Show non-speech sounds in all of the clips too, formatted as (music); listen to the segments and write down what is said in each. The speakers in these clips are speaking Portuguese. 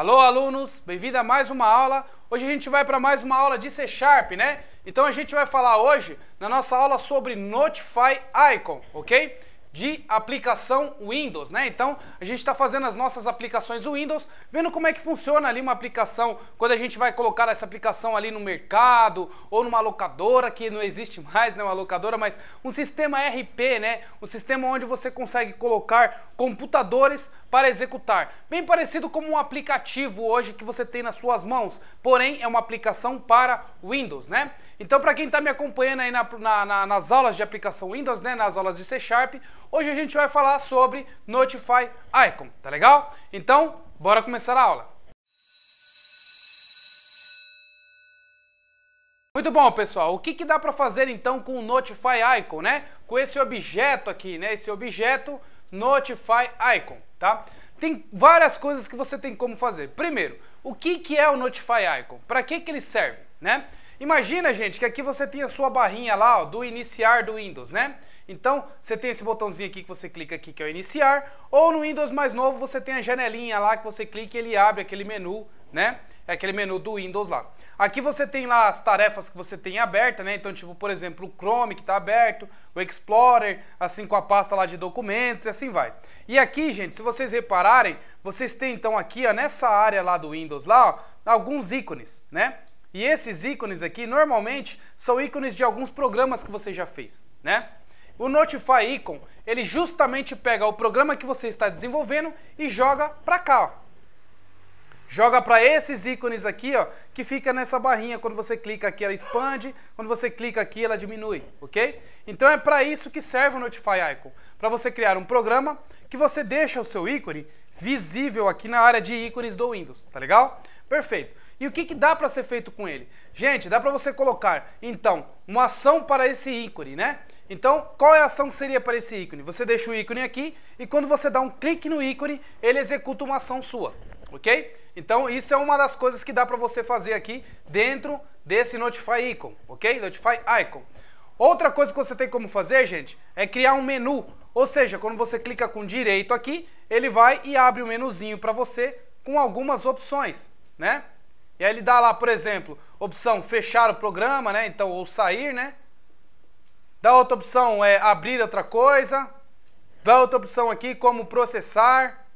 Alô, alunos, bem-vindo a mais uma aula. Hoje a gente vai para mais uma aula de C Sharp, né? Então a gente vai falar hoje na nossa aula sobre Notify Icon, ok? de aplicação Windows, né? Então a gente está fazendo as nossas aplicações Windows, vendo como é que funciona ali uma aplicação quando a gente vai colocar essa aplicação ali no mercado ou numa locadora que não existe (laughs) mais, né? Uma locadora, mas um sistema RP, né? Um sistema onde você consegue colocar computadores para executar, bem parecido como um aplicativo hoje que você tem nas suas mãos, porém é uma aplicação para Windows, né? Então, para quem está me acompanhando aí na, na, na, nas aulas de aplicação Windows, né, nas aulas de C Sharp, hoje a gente vai falar sobre Notify Icon, tá legal? Então, bora começar a aula. Muito bom, pessoal. O que, que dá para fazer então com o Notify Icon, né? Com esse objeto aqui, né? Esse objeto Notify Icon, tá? Tem várias coisas que você tem como fazer. Primeiro, o que, que é o Notify Icon? Para que, que ele serve, né? Imagina, gente, que aqui você tem a sua barrinha lá ó, do iniciar do Windows, né? Então, você tem esse botãozinho aqui que você clica aqui, que é o iniciar, ou no Windows mais novo você tem a janelinha lá que você clica e ele abre aquele menu, né? É aquele menu do Windows lá. Aqui você tem lá as tarefas que você tem aberta, né? Então, tipo, por exemplo, o Chrome que está aberto, o Explorer, assim com a pasta lá de documentos e assim vai. E aqui, gente, se vocês repararem, vocês têm então aqui, ó, nessa área lá do Windows lá, ó, alguns ícones, né? E esses ícones aqui, normalmente, são ícones de alguns programas que você já fez, né? O Notify Icon, ele justamente pega o programa que você está desenvolvendo e joga para cá, ó. Joga para esses ícones aqui, ó, que fica nessa barrinha. Quando você clica aqui, ela expande. Quando você clica aqui, ela diminui, ok? Então é para isso que serve o Notify Icon. Para você criar um programa que você deixa o seu ícone visível aqui na área de ícones do Windows, tá legal? Perfeito. E o que, que dá para ser feito com ele? Gente, dá para você colocar, então, uma ação para esse ícone, né? Então, qual é a ação que seria para esse ícone? Você deixa o ícone aqui e quando você dá um clique no ícone, ele executa uma ação sua, ok? Então, isso é uma das coisas que dá para você fazer aqui dentro desse Notify Icon, ok? Notify Icon. Outra coisa que você tem como fazer, gente, é criar um menu. Ou seja, quando você clica com direito aqui, ele vai e abre o um menuzinho para você com algumas opções, né? E aí ele dá lá, por exemplo, opção fechar o programa, né? Então, ou sair, né? dá outra opção é abrir outra coisa. dá outra opção aqui, como processar.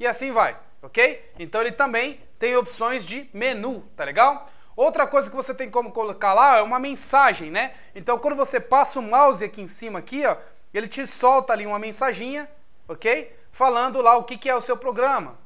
E assim vai, ok? Então ele também tem opções de menu, tá legal? Outra coisa que você tem como colocar lá é uma mensagem, né? Então quando você passa o mouse aqui em cima, aqui, ó, ele te solta ali uma mensaginha, ok? Falando lá o que, que é o seu programa.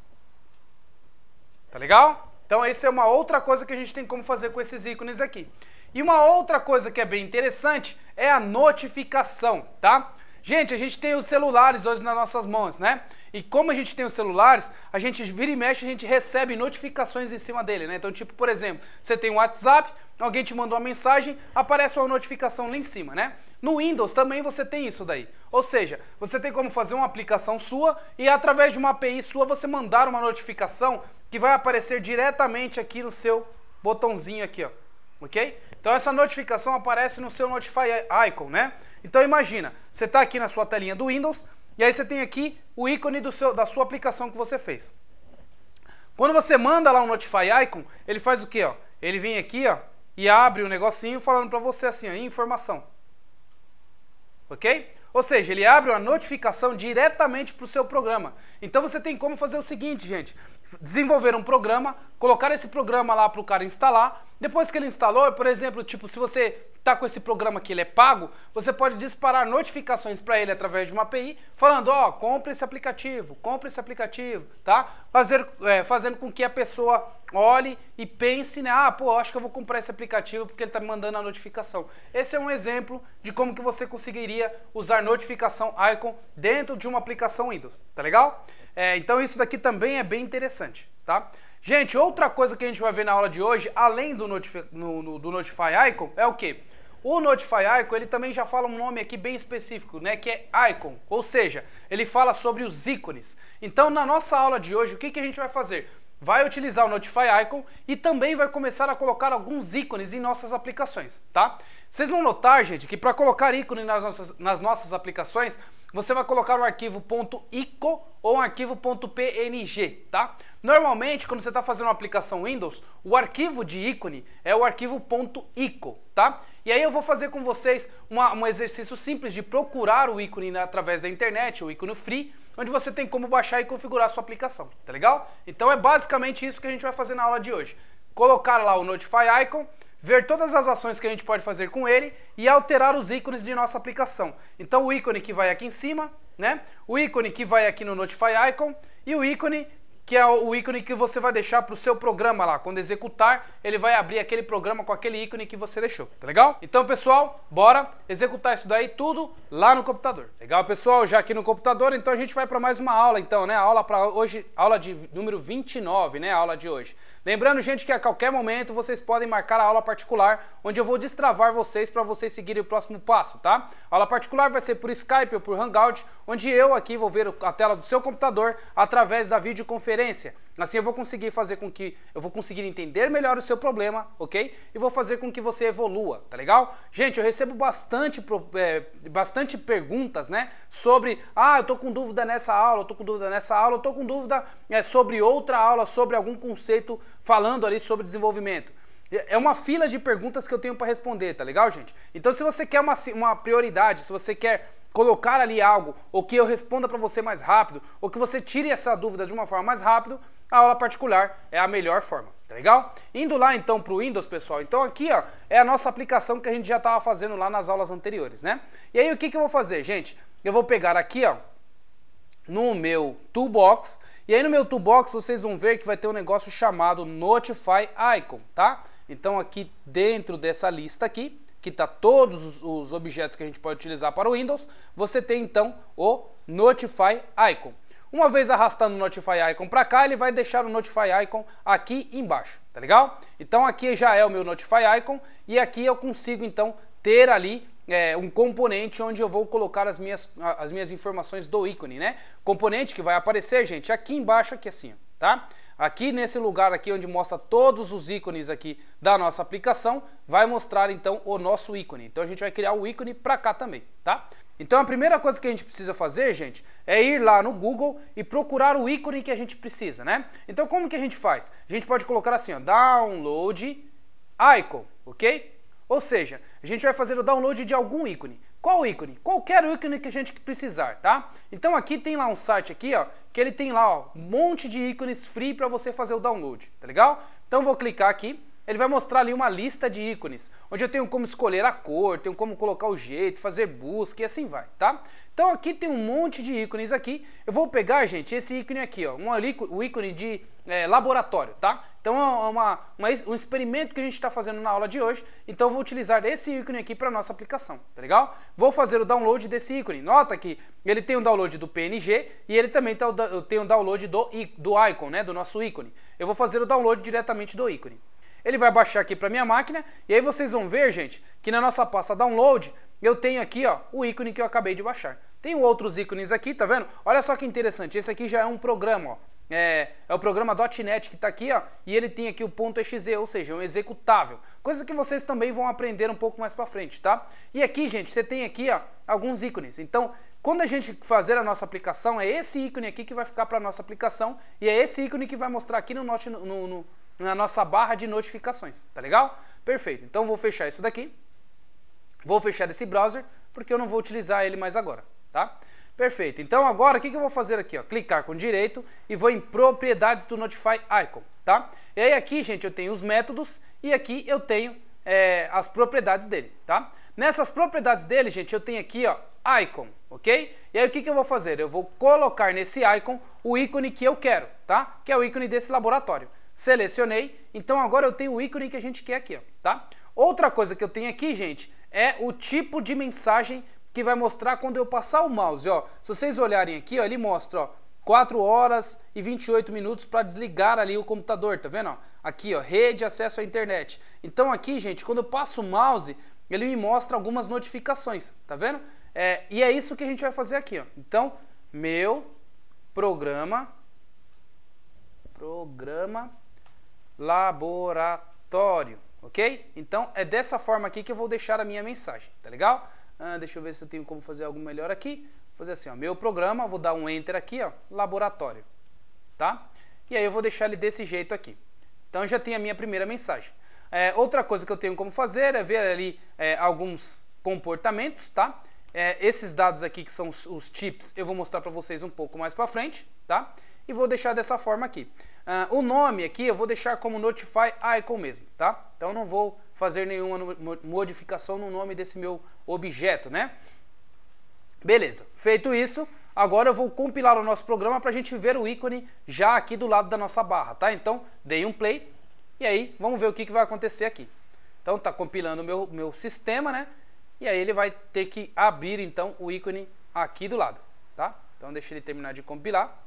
Tá legal? Então essa é uma outra coisa que a gente tem como fazer com esses ícones aqui. E uma outra coisa que é bem interessante é a notificação, tá? Gente, a gente tem os celulares hoje nas nossas mãos, né? E como a gente tem os celulares, a gente vira e mexe, a gente recebe notificações em cima dele, né? Então, tipo, por exemplo, você tem o um WhatsApp, alguém te mandou uma mensagem, aparece uma notificação lá em cima, né? No Windows também você tem isso daí. Ou seja, você tem como fazer uma aplicação sua e através de uma API sua você mandar uma notificação que vai aparecer diretamente aqui no seu botãozinho aqui, ó. OK? Então essa notificação aparece no seu Notify Icon, né? Então imagina, você está aqui na sua telinha do Windows e aí você tem aqui o ícone do seu, da sua aplicação que você fez. Quando você manda lá um Notify Icon, ele faz o quê? Ó? Ele vem aqui ó, e abre o um negocinho falando para você assim, ó, informação. Ok? Ou seja, ele abre uma notificação diretamente para o seu programa. Então você tem como fazer o seguinte, gente desenvolveram um programa, colocaram esse programa lá para o cara instalar. Depois que ele instalou, por exemplo, tipo, se você está com esse programa que ele é pago, você pode disparar notificações para ele através de uma API, falando, ó, oh, compra esse aplicativo, compra esse aplicativo, tá? Fazer, é, fazendo com que a pessoa olhe e pense, né? Ah, pô, acho que eu vou comprar esse aplicativo porque ele está me mandando a notificação. Esse é um exemplo de como que você conseguiria usar notificação icon dentro de uma aplicação Windows, tá legal? É, então isso daqui também é bem interessante, tá? Gente, outra coisa que a gente vai ver na aula de hoje, além do, notifi no, no, do Notify Icon, é o quê? O Notify Icon, ele também já fala um nome aqui bem específico, né? Que é Icon, ou seja, ele fala sobre os ícones. Então, na nossa aula de hoje, o que, que a gente vai fazer? vai utilizar o Notify Icon e também vai começar a colocar alguns ícones em nossas aplicações, tá? Vocês vão notar, gente, que para colocar ícone nas nossas, nas nossas aplicações, você vai colocar o arquivo .ico ou um arquivo .png, tá? Normalmente, quando você está fazendo uma aplicação Windows, o arquivo de ícone é o arquivo .ico, tá? E aí eu vou fazer com vocês uma, um exercício simples de procurar o ícone né, através da internet, o ícone free, onde você tem como baixar e configurar a sua aplicação, tá legal? Então é basicamente isso que a gente vai fazer na aula de hoje. Colocar lá o Notify Icon, ver todas as ações que a gente pode fazer com ele e alterar os ícones de nossa aplicação. Então o ícone que vai aqui em cima, né? O ícone que vai aqui no Notify Icon e o ícone que é o ícone que você vai deixar para o seu programa lá. Quando executar, ele vai abrir aquele programa com aquele ícone que você deixou, tá legal? Então, pessoal, bora executar isso daí tudo lá no computador. Legal, pessoal? Já aqui no computador, então a gente vai para mais uma aula, então, né? A aula para hoje, aula de número 29, né? A aula de hoje. Lembrando, gente, que a qualquer momento vocês podem marcar a aula particular, onde eu vou destravar vocês para vocês seguirem o próximo passo, tá? A aula particular vai ser por Skype ou por Hangout, onde eu aqui vou ver a tela do seu computador através da videoconferência. Assim eu vou conseguir fazer com que eu vou conseguir entender melhor o seu problema, ok? E vou fazer com que você evolua, tá legal? Gente, eu recebo bastante, é, bastante perguntas, né? Sobre, ah, eu tô com dúvida nessa aula, eu tô com dúvida nessa aula, eu tô com dúvida é, sobre outra aula, sobre algum conceito falando ali sobre desenvolvimento. É, é uma fila de perguntas que eu tenho para responder, tá legal, gente? Então, se você quer uma, uma prioridade, se você quer colocar ali algo, ou que eu responda para você mais rápido, ou que você tire essa dúvida de uma forma mais rápida, a aula particular é a melhor forma, tá legal? Indo lá então para o Windows, pessoal, então aqui ó, é a nossa aplicação que a gente já estava fazendo lá nas aulas anteriores, né? E aí o que, que eu vou fazer, gente? Eu vou pegar aqui ó, no meu Toolbox, e aí no meu Toolbox vocês vão ver que vai ter um negócio chamado Notify Icon, tá? Então aqui dentro dessa lista aqui, tá todos os objetos que a gente pode utilizar para o Windows, você tem então o Notify Icon. Uma vez arrastando o Notify Icon para cá, ele vai deixar o Notify Icon aqui embaixo, tá legal? Então aqui já é o meu Notify Icon e aqui eu consigo então ter ali é, um componente onde eu vou colocar as minhas, as minhas informações do ícone, né? Componente que vai aparecer, gente, aqui embaixo, aqui assim, ó tá? Aqui nesse lugar aqui onde mostra todos os ícones aqui da nossa aplicação, vai mostrar então o nosso ícone. Então a gente vai criar o um ícone para cá também, tá? Então a primeira coisa que a gente precisa fazer, gente, é ir lá no Google e procurar o ícone que a gente precisa, né? Então como que a gente faz? A gente pode colocar assim, ó, download icon, ok? Ou seja, a gente vai fazer o download de algum ícone. Qual ícone? Qualquer ícone que a gente precisar, tá? Então aqui tem lá um site aqui, ó, que ele tem lá ó, um monte de ícones free para você fazer o download, tá legal? Então vou clicar aqui, ele vai mostrar ali uma lista de ícones, onde eu tenho como escolher a cor, tenho como colocar o jeito, fazer busca e assim vai, tá? Então aqui tem um monte de ícones aqui, eu vou pegar, gente, esse ícone aqui, ó, um, o ícone de é, laboratório, tá? Então é uma, uma, um experimento que a gente está fazendo na aula de hoje, então eu vou utilizar esse ícone aqui para nossa aplicação, tá legal? Vou fazer o download desse ícone, nota que ele tem o um download do PNG e ele também tem tá o um download do, do icon, né, do nosso ícone. Eu vou fazer o download diretamente do ícone ele vai baixar aqui para minha máquina, e aí vocês vão ver, gente, que na nossa pasta download, eu tenho aqui ó, o ícone que eu acabei de baixar. Tem outros ícones aqui, tá vendo? Olha só que interessante, esse aqui já é um programa, ó. É, é, o programa .NET que está aqui, ó, e ele tem aqui o .exe, ou seja, um executável. Coisa que vocês também vão aprender um pouco mais para frente, tá? E aqui, gente, você tem aqui ó, alguns ícones. Então, quando a gente fazer a nossa aplicação, é esse ícone aqui que vai ficar para a nossa aplicação e é esse ícone que vai mostrar aqui no, note, no, no na nossa barra de notificações, tá legal? Perfeito, então vou fechar isso daqui, vou fechar esse browser, porque eu não vou utilizar ele mais agora, tá? Perfeito, então agora o que, que eu vou fazer aqui? Ó? Clicar com direito e vou em propriedades do Notify Icon, tá? E aí aqui, gente, eu tenho os métodos e aqui eu tenho é, as propriedades dele, tá? Nessas propriedades dele, gente, eu tenho aqui, ó, icon, ok? E aí o que, que eu vou fazer? Eu vou colocar nesse icon o ícone que eu quero, tá? Que é o ícone desse laboratório. Selecionei. Então agora eu tenho o ícone que a gente quer aqui, ó, tá? Outra coisa que eu tenho aqui, gente, é o tipo de mensagem que vai mostrar quando eu passar o mouse, ó. Se vocês olharem aqui, ó, ele mostra, ó, 4 horas e 28 minutos para desligar ali o computador, tá vendo? Ó? Aqui, ó, rede, acesso à internet. Então aqui, gente, quando eu passo o mouse, ele me mostra algumas notificações, tá vendo? É, e é isso que a gente vai fazer aqui, ó. Então, meu programa, programa laboratório, ok? Então é dessa forma aqui que eu vou deixar a minha mensagem, tá legal? Ah, deixa eu ver se eu tenho como fazer algo melhor aqui. Vou fazer assim, ó, meu programa, vou dar um enter aqui, ó, laboratório, tá? E aí eu vou deixar ele desse jeito aqui. Então já tem a minha primeira mensagem. É, outra coisa que eu tenho como fazer é ver ali é, alguns comportamentos, tá? É, esses dados aqui que são os, os tips, eu vou mostrar para vocês um pouco mais para frente, tá? E vou deixar dessa forma aqui. Uh, o nome aqui eu vou deixar como Notify Icon mesmo, tá? Então não vou fazer nenhuma modificação no nome desse meu objeto, né? Beleza, feito isso, agora eu vou compilar o nosso programa para a gente ver o ícone já aqui do lado da nossa barra, tá? Então, dei um play e aí vamos ver o que, que vai acontecer aqui. Então, está compilando o meu, meu sistema, né? E aí ele vai ter que abrir, então, o ícone aqui do lado, tá? Então, deixa ele terminar de compilar.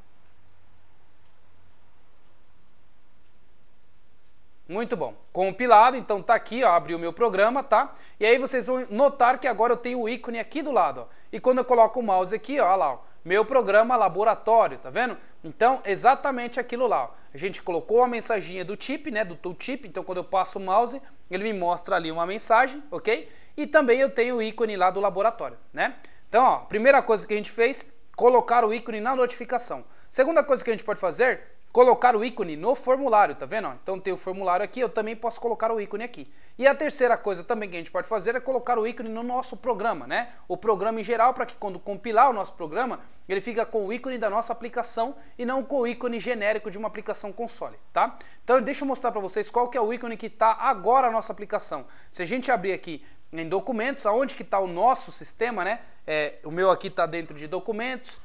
Muito bom. Compilado, então tá aqui, ó, abri o meu programa, tá? E aí vocês vão notar que agora eu tenho o ícone aqui do lado, ó. E quando eu coloco o mouse aqui, ó, lá, ó, meu programa laboratório, tá vendo? Então, exatamente aquilo lá, ó. A gente colocou a mensaginha do tip, né, do tooltip, então quando eu passo o mouse, ele me mostra ali uma mensagem, ok? E também eu tenho o ícone lá do laboratório, né? Então, ó, primeira coisa que a gente fez, colocar o ícone na notificação. Segunda coisa que a gente pode fazer colocar o ícone no formulário, tá vendo? Então tem o formulário aqui, eu também posso colocar o ícone aqui. E a terceira coisa também que a gente pode fazer é colocar o ícone no nosso programa, né? O programa em geral, para que quando compilar o nosso programa, ele fica com o ícone da nossa aplicação e não com o ícone genérico de uma aplicação console, tá? Então deixa eu mostrar para vocês qual que é o ícone que está agora a nossa aplicação. Se a gente abrir aqui em documentos, aonde que está o nosso sistema, né? É, o meu aqui está dentro de documentos,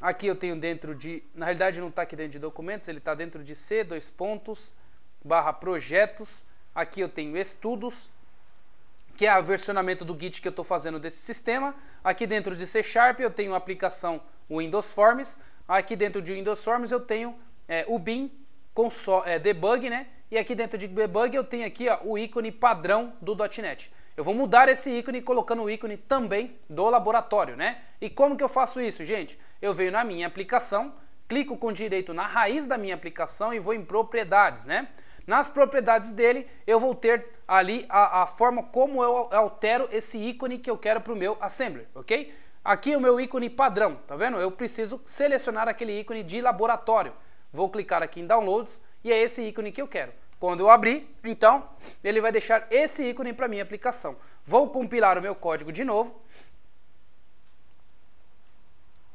Aqui eu tenho dentro de, na realidade não está aqui dentro de documentos, ele está dentro de C, dois pontos, barra projetos. Aqui eu tenho estudos, que é o versionamento do Git que eu estou fazendo desse sistema. Aqui dentro de C Sharp eu tenho a aplicação Windows Forms. Aqui dentro de Windows Forms eu tenho é, o BIM, console, é, debug, né? E aqui dentro de debug eu tenho aqui ó, o ícone padrão do .NET. Eu vou mudar esse ícone colocando o ícone também do laboratório, né? E como que eu faço isso, gente? Eu venho na minha aplicação, clico com direito na raiz da minha aplicação e vou em propriedades, né? Nas propriedades dele, eu vou ter ali a, a forma como eu altero esse ícone que eu quero para o meu Assembler, ok? Aqui é o meu ícone padrão, tá vendo? Eu preciso selecionar aquele ícone de laboratório. Vou clicar aqui em Downloads e é esse ícone que eu quero. Quando eu abrir, então, ele vai deixar esse ícone para minha aplicação. Vou compilar o meu código de novo.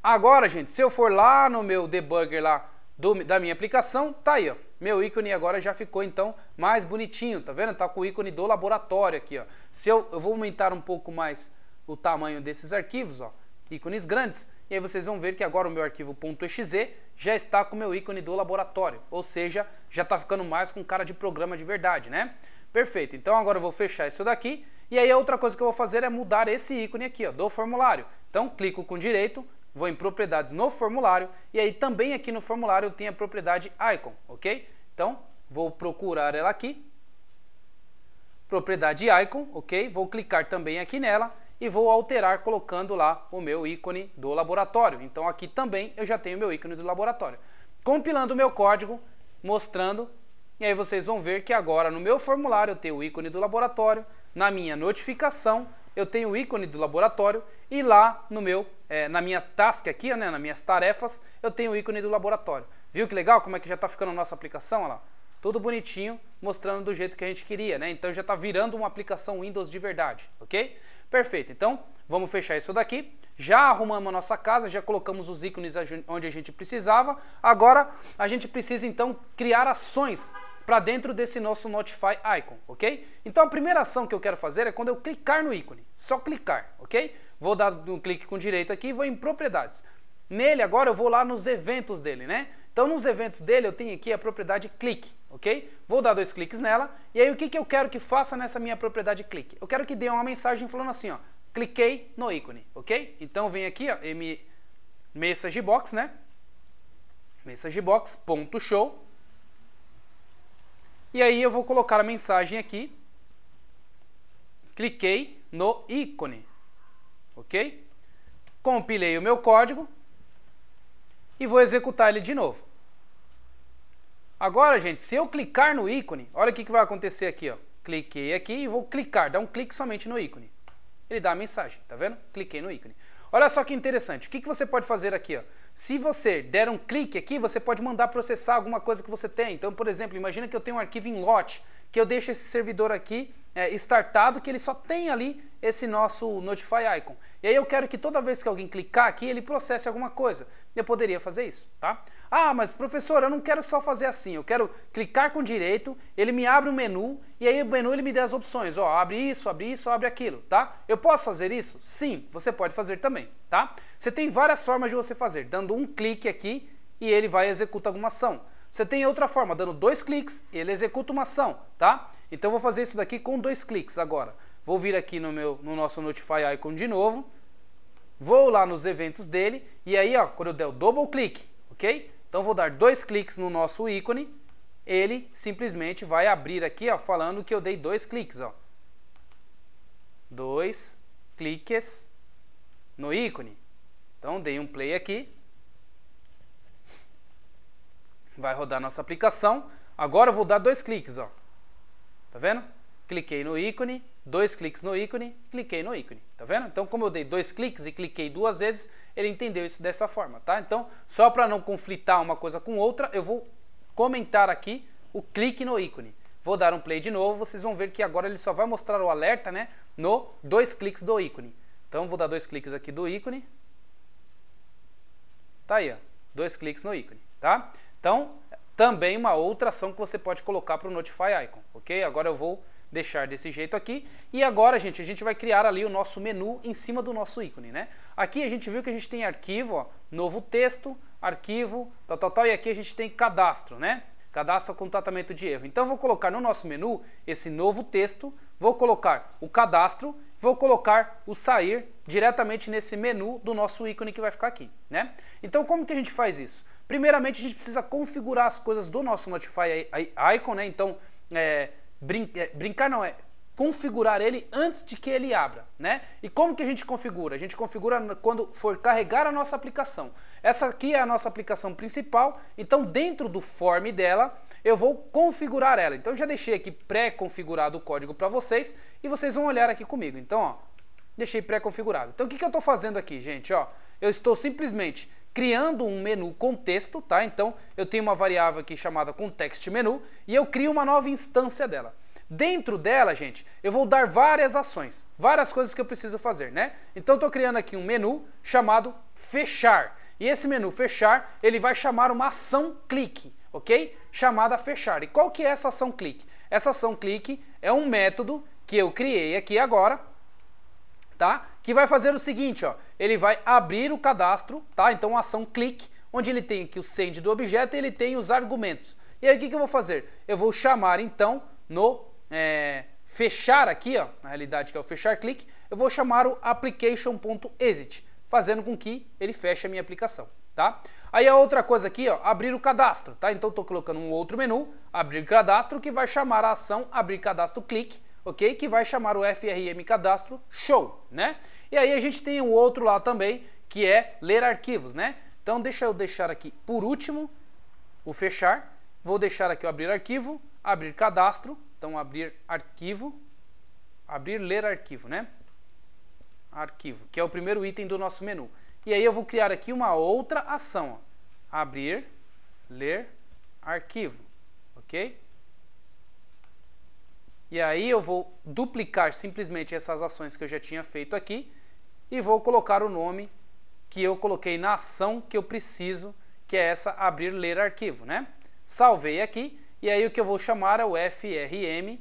Agora, gente, se eu for lá no meu debugger lá do, da minha aplicação, tá aí, ó. Meu ícone agora já ficou, então, mais bonitinho, tá vendo? Tá com o ícone do laboratório aqui, ó. Se eu, eu vou aumentar um pouco mais o tamanho desses arquivos, ó, ícones grandes, e aí vocês vão ver que agora o meu arquivo .exe já está com o meu ícone do laboratório, ou seja, já está ficando mais com cara de programa de verdade, né? Perfeito, então agora eu vou fechar isso daqui e aí a outra coisa que eu vou fazer é mudar esse ícone aqui ó, do formulário. Então clico com direito, vou em propriedades no formulário e aí também aqui no formulário eu tenho a propriedade icon, ok? Então vou procurar ela aqui, propriedade icon, ok? Vou clicar também aqui nela e vou alterar colocando lá o meu ícone do laboratório. Então aqui também eu já tenho meu ícone do laboratório. Compilando o meu código, mostrando, e aí vocês vão ver que agora no meu formulário eu tenho o ícone do laboratório, na minha notificação eu tenho o ícone do laboratório e lá no meu, é, na minha task aqui, né, nas minhas tarefas, eu tenho o ícone do laboratório. Viu que legal como é que já está ficando a nossa aplicação? Olha lá tudo bonitinho, mostrando do jeito que a gente queria, né? Então já está virando uma aplicação Windows de verdade, ok? Perfeito, então vamos fechar isso daqui. Já arrumamos a nossa casa, já colocamos os ícones onde a gente precisava. Agora a gente precisa então criar ações para dentro desse nosso Notify Icon, ok? Então a primeira ação que eu quero fazer é quando eu clicar no ícone, só clicar, ok? Vou dar um clique com direito aqui e vou em propriedades. Nele agora eu vou lá nos eventos dele, né? Então nos eventos dele eu tenho aqui a propriedade clique, ok? Vou dar dois cliques nela e aí o que, que eu quero que faça nessa minha propriedade clique? Eu quero que dê uma mensagem falando assim, ó, cliquei no ícone, ok? Então vem aqui, ó, m message box, né? Message box ponto show e aí eu vou colocar a mensagem aqui, cliquei no ícone, ok? Compilei o meu código, e vou executar ele de novo. Agora, gente, se eu clicar no ícone, olha o que, que vai acontecer aqui. Ó. Cliquei aqui e vou clicar, dá um clique somente no ícone. Ele dá a mensagem, tá vendo? Cliquei no ícone. Olha só que interessante, o que, que você pode fazer aqui? Ó? Se você der um clique aqui, você pode mandar processar alguma coisa que você tem. Então, por exemplo, imagina que eu tenho um arquivo em lote, que eu deixo esse servidor aqui é, startado que ele só tem ali esse nosso Notify Icon. E aí eu quero que toda vez que alguém clicar aqui, ele processe alguma coisa. Eu poderia fazer isso, tá? Ah, mas professor, eu não quero só fazer assim. Eu quero clicar com direito, ele me abre um menu e aí o menu ele me dá as opções. Ó, abre isso, abre isso, abre aquilo, tá? Eu posso fazer isso? Sim, você pode fazer também, tá? Você tem várias formas de você fazer. Dando um clique aqui e ele vai executar alguma ação você tem outra forma, dando dois cliques, ele executa uma ação, tá? Então vou fazer isso daqui com dois cliques agora. Vou vir aqui no, meu, no nosso Notify Icon de novo, vou lá nos eventos dele, e aí, ó, quando eu der o double clique, ok? Então vou dar dois cliques no nosso ícone, ele simplesmente vai abrir aqui, ó, falando que eu dei dois cliques, ó. Dois cliques no ícone. Então dei um play aqui, Vai rodar nossa aplicação. Agora eu vou dar dois cliques, ó. Tá vendo? Cliquei no ícone, dois cliques no ícone, cliquei no ícone, tá vendo? Então, como eu dei dois cliques e cliquei duas vezes, ele entendeu isso dessa forma, tá? Então, só para não conflitar uma coisa com outra, eu vou comentar aqui o clique no ícone. Vou dar um play de novo, vocês vão ver que agora ele só vai mostrar o alerta, né, no dois cliques do ícone. Então, vou dar dois cliques aqui do ícone. Tá aí, ó, dois cliques no ícone, tá? Então, também uma outra ação que você pode colocar para o Notify Icon, ok? Agora eu vou deixar desse jeito aqui. E agora, gente, a gente vai criar ali o nosso menu em cima do nosso ícone, né? Aqui a gente viu que a gente tem arquivo, ó, novo texto, arquivo, tal, tal, tal, e aqui a gente tem cadastro, né? Cadastro com tratamento de erro. Então, eu vou colocar no nosso menu esse novo texto, vou colocar o cadastro, vou colocar o sair diretamente nesse menu do nosso ícone que vai ficar aqui, né? Então, como que a gente faz isso? Primeiramente, a gente precisa configurar as coisas do nosso Notify Icon, né? Então, é, brin é, brincar não é configurar ele antes de que ele abra, né? E como que a gente configura? A gente configura quando for carregar a nossa aplicação. Essa aqui é a nossa aplicação principal, então dentro do form dela, eu vou configurar ela. Então já deixei aqui pré-configurado o código para vocês e vocês vão olhar aqui comigo. Então, ó, deixei pré-configurado. Então o que, que eu estou fazendo aqui, gente? Ó, eu estou simplesmente criando um menu contexto, tá? Então eu tenho uma variável aqui chamada context menu e eu crio uma nova instância dela. Dentro dela, gente, eu vou dar várias ações, várias coisas que eu preciso fazer, né? Então estou criando aqui um menu chamado fechar. E esse menu fechar, ele vai chamar uma ação clique, ok? Chamada fechar. E qual que é essa ação clique? Essa ação clique é um método que eu criei aqui agora tá? Que vai fazer o seguinte, ó, ele vai abrir o cadastro, tá? Então ação clique, onde ele tem aqui o send do objeto e ele tem os argumentos. E aí o que, que eu vou fazer? Eu vou chamar então no é, fechar aqui, ó, na realidade que é o fechar clique, eu vou chamar o application.exit, fazendo com que ele feche a minha aplicação, tá? Aí a outra coisa aqui, ó, abrir o cadastro, tá? Então estou colocando um outro menu, abrir cadastro, que vai chamar a ação abrir cadastro clique, ok? Que vai chamar o FRM cadastro show, né? E aí a gente tem um outro lá também, que é ler arquivos, né? Então deixa eu deixar aqui por último o fechar, vou deixar aqui o abrir arquivo, abrir cadastro, então abrir arquivo, abrir ler arquivo, né? Arquivo, que é o primeiro item do nosso menu. E aí eu vou criar aqui uma outra ação, ó. abrir, ler arquivo, ok? E aí eu vou duplicar simplesmente essas ações que eu já tinha feito aqui e vou colocar o nome que eu coloquei na ação que eu preciso, que é essa abrir ler arquivo, né? Salvei aqui e aí o que eu vou chamar é o frm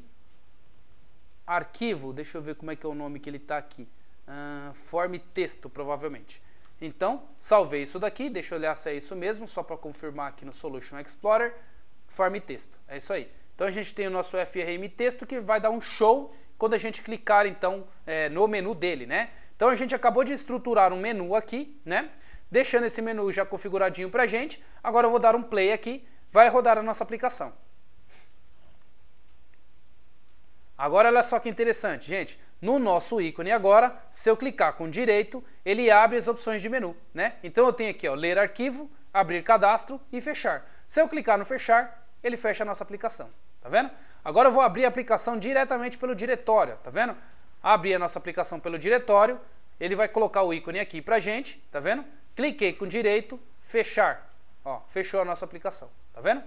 arquivo. Deixa eu ver como é que é o nome que ele está aqui. Uh, ah, form texto, provavelmente. Então, salvei isso daqui, deixa eu olhar se é isso mesmo, só para confirmar aqui no Solution Explorer, form texto. É isso aí. Então a gente tem o nosso FRM texto que vai dar um show quando a gente clicar então é, no menu dele, né? Então a gente acabou de estruturar um menu aqui, né? Deixando esse menu já configuradinho a gente. Agora eu vou dar um play aqui, vai rodar a nossa aplicação. Agora olha só que interessante, gente. No nosso ícone agora, se eu clicar com direito, ele abre as opções de menu, né? Então eu tenho aqui, ó, ler arquivo, abrir cadastro e fechar. Se eu clicar no fechar, ele fecha a nossa aplicação. Tá vendo? Agora eu vou abrir a aplicação diretamente pelo diretório, tá vendo? Abri a nossa aplicação pelo diretório, ele vai colocar o ícone aqui pra gente, tá vendo? Cliquei com direito, fechar. Ó, fechou a nossa aplicação, tá vendo?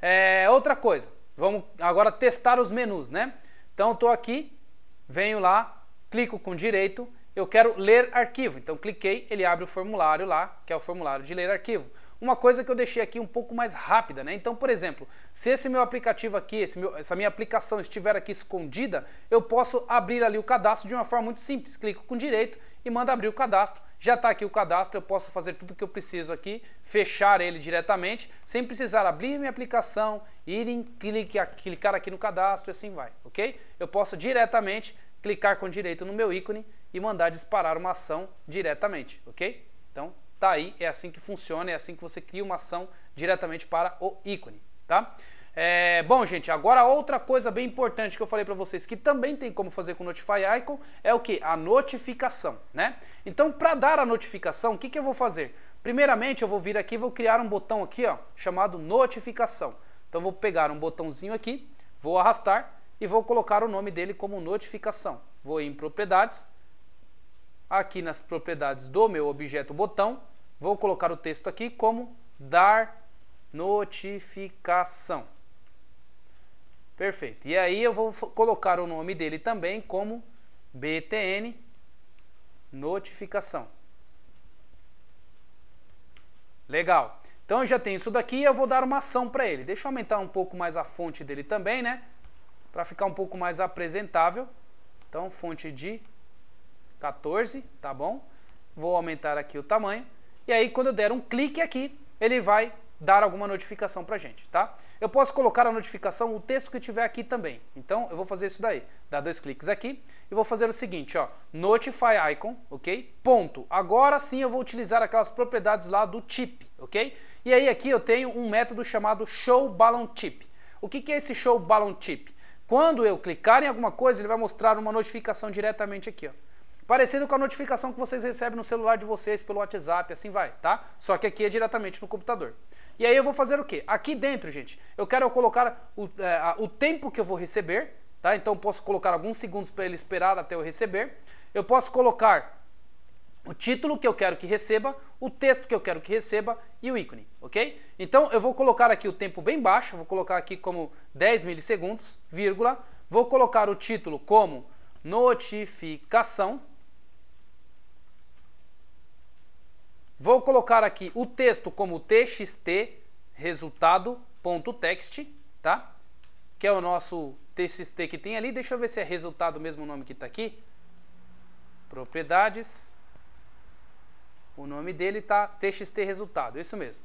É, outra coisa, vamos agora testar os menus, né? Então eu tô aqui, venho lá, clico com direito, eu quero ler arquivo. Então cliquei, ele abre o formulário lá, que é o formulário de ler arquivo uma coisa que eu deixei aqui um pouco mais rápida, né? Então, por exemplo, se esse meu aplicativo aqui, meu, essa minha aplicação estiver aqui escondida, eu posso abrir ali o cadastro de uma forma muito simples. Clico com direito e manda abrir o cadastro. Já está aqui o cadastro, eu posso fazer tudo o que eu preciso aqui, fechar ele diretamente, sem precisar abrir minha aplicação, ir em clicar aqui no cadastro e assim vai, ok? Eu posso diretamente clicar com direito no meu ícone e mandar disparar uma ação diretamente, ok? Então, Tá aí, é assim que funciona, é assim que você cria uma ação diretamente para o ícone, tá? É, bom, gente, agora outra coisa bem importante que eu falei para vocês, que também tem como fazer com o Notify Icon, é o que? A notificação, né? Então, para dar a notificação, o que, que eu vou fazer? Primeiramente, eu vou vir aqui e vou criar um botão aqui, ó, chamado notificação. Então, eu vou pegar um botãozinho aqui, vou arrastar e vou colocar o nome dele como notificação. Vou em propriedades, aqui nas propriedades do meu objeto botão, Vou colocar o texto aqui como dar notificação. Perfeito. E aí eu vou colocar o nome dele também como BTN notificação. Legal. Então eu já tenho isso daqui e eu vou dar uma ação para ele. Deixa eu aumentar um pouco mais a fonte dele também, né? Para ficar um pouco mais apresentável. Então fonte de 14, tá bom? Vou aumentar aqui o tamanho. E aí, quando eu der um clique aqui, ele vai dar alguma notificação para gente, tá? Eu posso colocar a notificação, o texto que tiver aqui também. Então, eu vou fazer isso daí. Dar dois cliques aqui e vou fazer o seguinte, ó. Notify icon, ok? Ponto. Agora sim eu vou utilizar aquelas propriedades lá do tip, ok? E aí aqui eu tenho um método chamado show balloon tip. O que, que é esse show balloon tip? Quando eu clicar em alguma coisa, ele vai mostrar uma notificação diretamente aqui, ó. Parecido com a notificação que vocês recebem no celular de vocês pelo WhatsApp, assim vai, tá? Só que aqui é diretamente no computador. E aí eu vou fazer o quê? Aqui dentro, gente, eu quero colocar o, é, o tempo que eu vou receber, tá? Então eu posso colocar alguns segundos para ele esperar até eu receber. Eu posso colocar o título que eu quero que receba, o texto que eu quero que receba e o ícone, ok? Então eu vou colocar aqui o tempo bem baixo, vou colocar aqui como 10 milissegundos, vírgula, vou colocar o título como notificação, Vou colocar aqui o texto como txt resultado.text, tá? Que é o nosso txt que tem ali. Deixa eu ver se é resultado o mesmo nome que está aqui. Propriedades. O nome dele tá txt resultado, isso mesmo.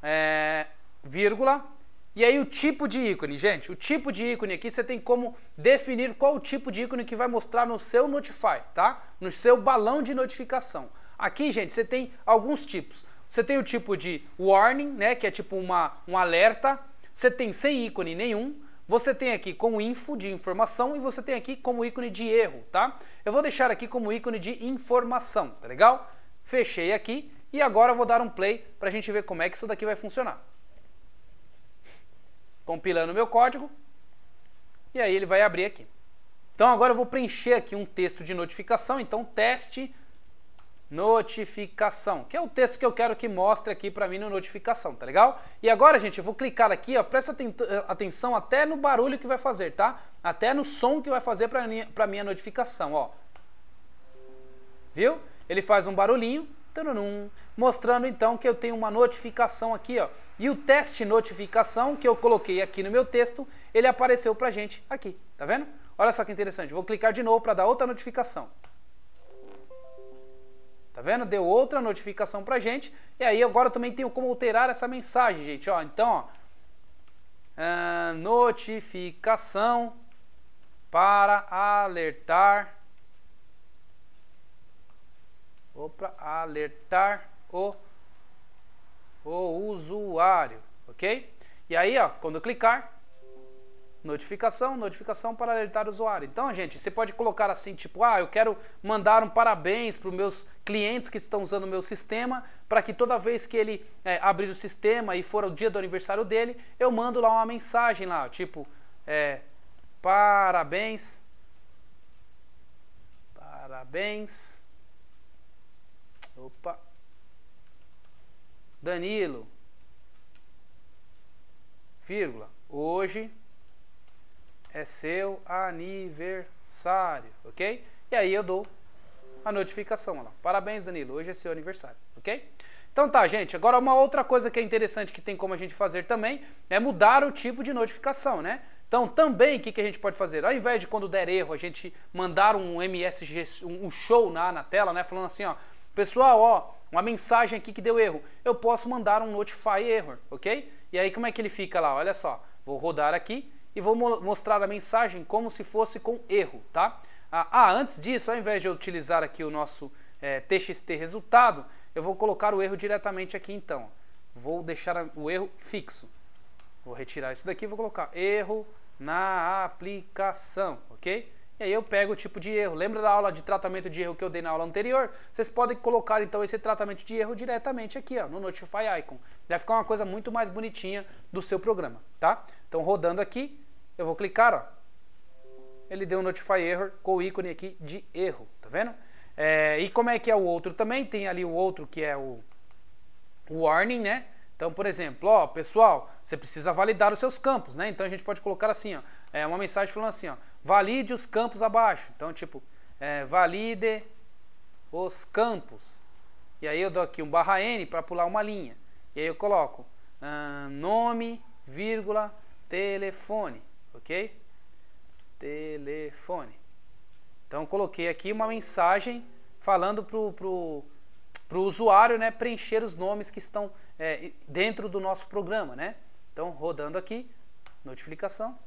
É, vírgula. E aí o tipo de ícone, gente. O tipo de ícone aqui você tem como definir qual o tipo de ícone que vai mostrar no seu Notify, tá? No seu balão de notificação. Aqui, gente, você tem alguns tipos. Você tem o tipo de warning, né, que é tipo uma, um alerta. Você tem sem ícone nenhum. Você tem aqui como info de informação e você tem aqui como ícone de erro, tá? Eu vou deixar aqui como ícone de informação, tá legal? Fechei aqui e agora eu vou dar um play para a gente ver como é que isso daqui vai funcionar. Compilando meu código e aí ele vai abrir aqui. Então agora eu vou preencher aqui um texto de notificação, então teste notificação, que é o texto que eu quero que mostre aqui para mim no notificação, tá legal? E agora, gente, eu vou clicar aqui, ó, presta atenção até no barulho que vai fazer, tá? Até no som que vai fazer para minha, pra minha notificação, ó. Viu? Ele faz um barulhinho, tarunum, mostrando então que eu tenho uma notificação aqui, ó. E o teste notificação que eu coloquei aqui no meu texto, ele apareceu pra gente aqui, tá vendo? Olha só que interessante, vou clicar de novo para dar outra notificação. Tá vendo? Deu outra notificação pra gente. E aí agora também tenho como alterar essa mensagem, gente. Ó, então, ó, ah, notificação para alertar ou para alertar o, o usuário, ok? E aí, ó, quando clicar, notificação, notificação para alertar o usuário. Então, gente, você pode colocar assim, tipo, ah, eu quero mandar um parabéns para os meus clientes que estão usando o meu sistema, para que toda vez que ele é, abrir o sistema e for o dia do aniversário dele, eu mando lá uma mensagem lá, tipo, é, parabéns, parabéns, opa, Danilo, vírgula, hoje é seu aniversário, ok? E aí eu dou a notificação lá. Parabéns, Danilo, hoje é seu aniversário, ok? Então tá, gente, agora uma outra coisa que é interessante que tem como a gente fazer também é mudar o tipo de notificação, né? Então também o que, que a gente pode fazer? Ao invés de quando der erro a gente mandar um MSG, um show na, na tela, né? Falando assim, ó, pessoal, ó, uma mensagem aqui que deu erro. Eu posso mandar um notify error, ok? E aí como é que ele fica lá? Olha só, vou rodar aqui, e vou mo mostrar a mensagem como se fosse com erro, tá? Ah, ah antes disso, ao invés de eu utilizar aqui o nosso é, eh, txt resultado, eu vou colocar o erro diretamente aqui então. Vou deixar o erro fixo. Vou retirar isso daqui e vou colocar erro na aplicação, ok? E aí eu pego o tipo de erro. Lembra da aula de tratamento de erro que eu dei na aula anterior? Vocês podem colocar então esse tratamento de erro diretamente aqui, ó, no Notify Icon. Vai ficar uma coisa muito mais bonitinha do seu programa, tá? Então rodando aqui, eu vou clicar, ó. Ele deu um notify error com o ícone aqui de erro, tá vendo? É, e como é que é o outro também? Tem ali o outro que é o, warning, né? Então, por exemplo, ó, pessoal, você precisa validar os seus campos, né? Então a gente pode colocar assim, ó, é uma mensagem falando assim, ó, valide os campos abaixo. Então, tipo, é, valide os campos. E aí eu dou aqui um barra N para pular uma linha. E aí eu coloco ah, nome, vírgula, telefone ok? Telefone. Então coloquei aqui uma mensagem falando para o pro, pro usuário né, preencher os nomes que estão é, dentro do nosso programa. Né? Então rodando aqui, notificação,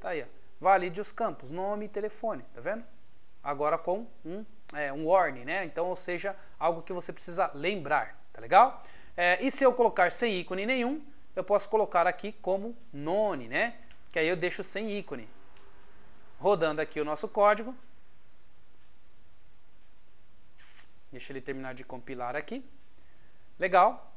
tá aí, ó. valide os campos, nome e telefone, tá vendo? Agora com um, é, um warning, né? Então, ou seja, algo que você precisa lembrar, tá legal? É, e se eu colocar sem ícone nenhum, eu posso colocar aqui como none, né? que aí eu deixo sem ícone. Rodando aqui o nosso código. Deixa ele terminar de compilar aqui. Legal.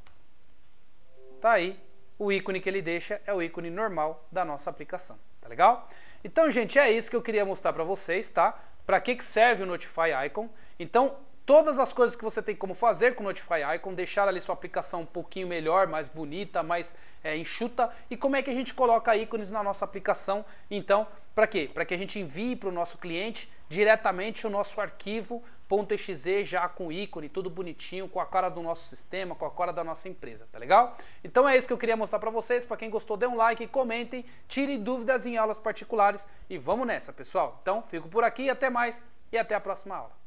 Tá aí. O ícone que ele deixa é o ícone normal da nossa aplicação. Tá legal? Então, gente, é isso que eu queria mostrar para vocês, tá? Para que, que serve o Notify Icon. Então, todas as coisas que você tem como fazer com o Notify Icon, deixar ali sua aplicação um pouquinho melhor, mais bonita, mais é, enxuta e como é que a gente coloca ícones na nossa aplicação. Então, para quê? Para que a gente envie para o nosso cliente diretamente o nosso arquivo .exe já com ícone, tudo bonitinho, com a cara do nosso sistema, com a cara da nossa empresa, tá legal? Então é isso que eu queria mostrar para vocês, para quem gostou dê um like, comentem, tirem dúvidas em aulas particulares e vamos nessa, pessoal. Então, fico por aqui, até mais e até a próxima aula.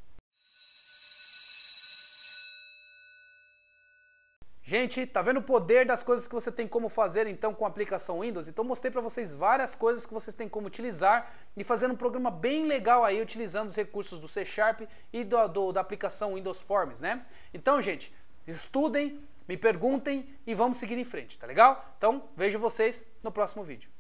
Gente, tá vendo o poder das coisas que você tem como fazer então com a aplicação Windows? Então mostrei para vocês várias coisas que vocês têm como utilizar e fazendo um programa bem legal aí utilizando os recursos do C Sharp e do, do da aplicação Windows Forms, né? Então, gente, estudem, me perguntem e vamos seguir em frente, tá legal? Então, vejo vocês no próximo vídeo.